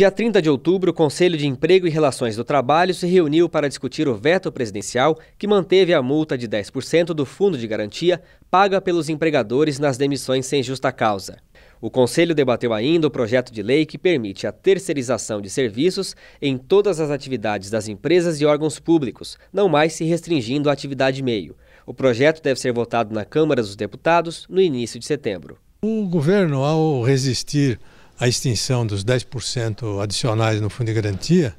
Dia 30 de outubro, o Conselho de Emprego e Relações do Trabalho se reuniu para discutir o veto presidencial que manteve a multa de 10% do fundo de garantia paga pelos empregadores nas demissões sem justa causa. O Conselho debateu ainda o projeto de lei que permite a terceirização de serviços em todas as atividades das empresas e órgãos públicos, não mais se restringindo à atividade meio. O projeto deve ser votado na Câmara dos Deputados no início de setembro. O governo, ao resistir a extinção dos 10% adicionais no Fundo de Garantia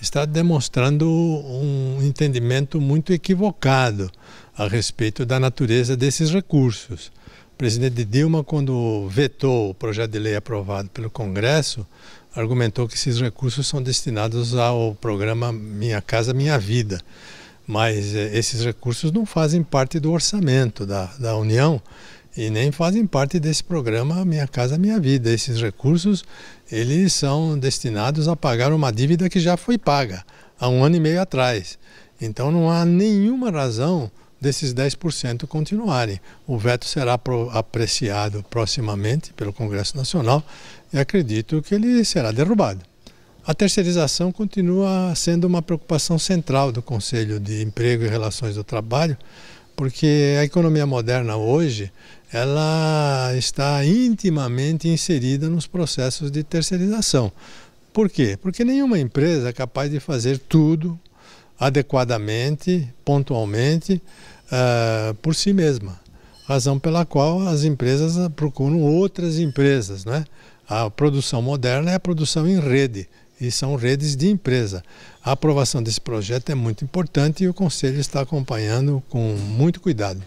está demonstrando um entendimento muito equivocado a respeito da natureza desses recursos. O presidente Dilma, quando vetou o projeto de lei aprovado pelo Congresso, argumentou que esses recursos são destinados ao programa Minha Casa Minha Vida. Mas eh, esses recursos não fazem parte do orçamento da, da União e nem fazem parte desse programa Minha Casa Minha Vida. Esses recursos eles são destinados a pagar uma dívida que já foi paga há um ano e meio atrás. Então não há nenhuma razão desses 10% continuarem. O veto será apreciado proximamente pelo Congresso Nacional e acredito que ele será derrubado. A terceirização continua sendo uma preocupação central do Conselho de Emprego e Relações do Trabalho, porque a economia moderna hoje ela está intimamente inserida nos processos de terceirização. Por quê? Porque nenhuma empresa é capaz de fazer tudo adequadamente, pontualmente, uh, por si mesma. Razão pela qual as empresas procuram outras empresas. Né? A produção moderna é a produção em rede, e são redes de empresa. A aprovação desse projeto é muito importante e o Conselho está acompanhando com muito cuidado.